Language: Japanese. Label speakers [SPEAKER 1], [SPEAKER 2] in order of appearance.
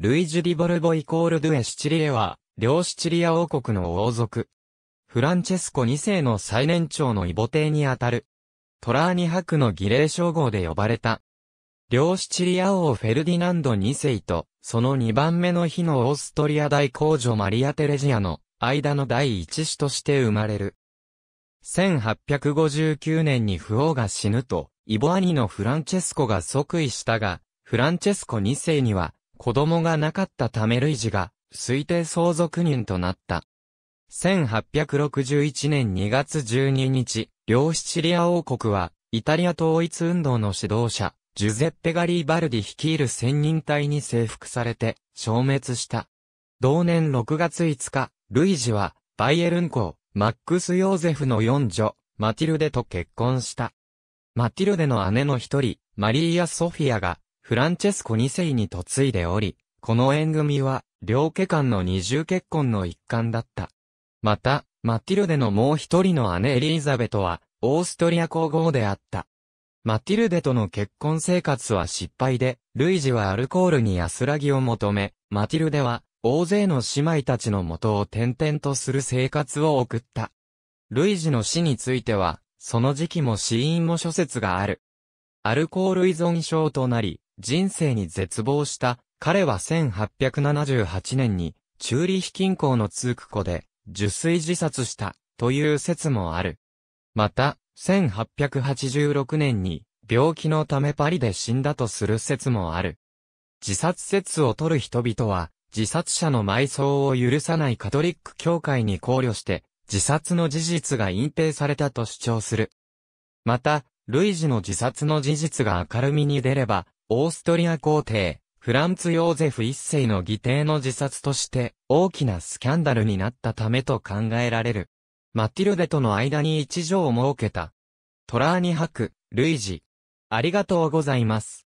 [SPEAKER 1] ルイジュ・ディ・ボルボイコール・ドゥ・エ・シチリエは、両シチリア王国の王族。フランチェスコ2世の最年長のイボ帝にあたる。トラーニ博の儀礼称号で呼ばれた。両シチリア王フェルディナンド2世と、その2番目の日のオーストリア大公女マリア・テレジアの間の第一子として生まれる。1859年に不王が死ぬと、イボ兄のフランチェスコが即位したが、フランチェスコ2世には、子供がなかったためルイジが推定相続人となった。1861年2月12日、両シチリア王国は、イタリア統一運動の指導者、ジュゼッペ・ガリー・バルディ率いる千人隊に征服されて、消滅した。同年6月5日、ルイジは、バイエルン公、マックス・ヨーゼフの四女、マティルデと結婚した。マティルデの姉の一人、マリーア・ソフィアが、フランチェスコ2世に嫁いでおり、この縁組は、両家間の二重結婚の一環だった。また、マティルデのもう一人の姉エリーザベトは、オーストリア皇后であった。マティルデとの結婚生活は失敗で、ルイジはアルコールに安らぎを求め、マティルデは、大勢の姉妹たちの元を転々とする生活を送った。ルイジの死については、その時期も死因も諸説がある。アルコール依存症となり、人生に絶望した彼は1878年にチューリヒ近郊の通区湖で受水自殺したという説もある。また、1886年に病気のためパリで死んだとする説もある。自殺説を取る人々は、自殺者の埋葬を許さないカトリック教会に考慮して、自殺の事実が隠蔽されたと主張する。また、類似の自殺の事実が明るみに出れば、オーストリア皇帝、フランツ・ヨーゼフ一世の義弟の自殺として大きなスキャンダルになったためと考えられる。マティルデとの間に一条を設けた。トラーニ博、ルイジ。ありがとうございます。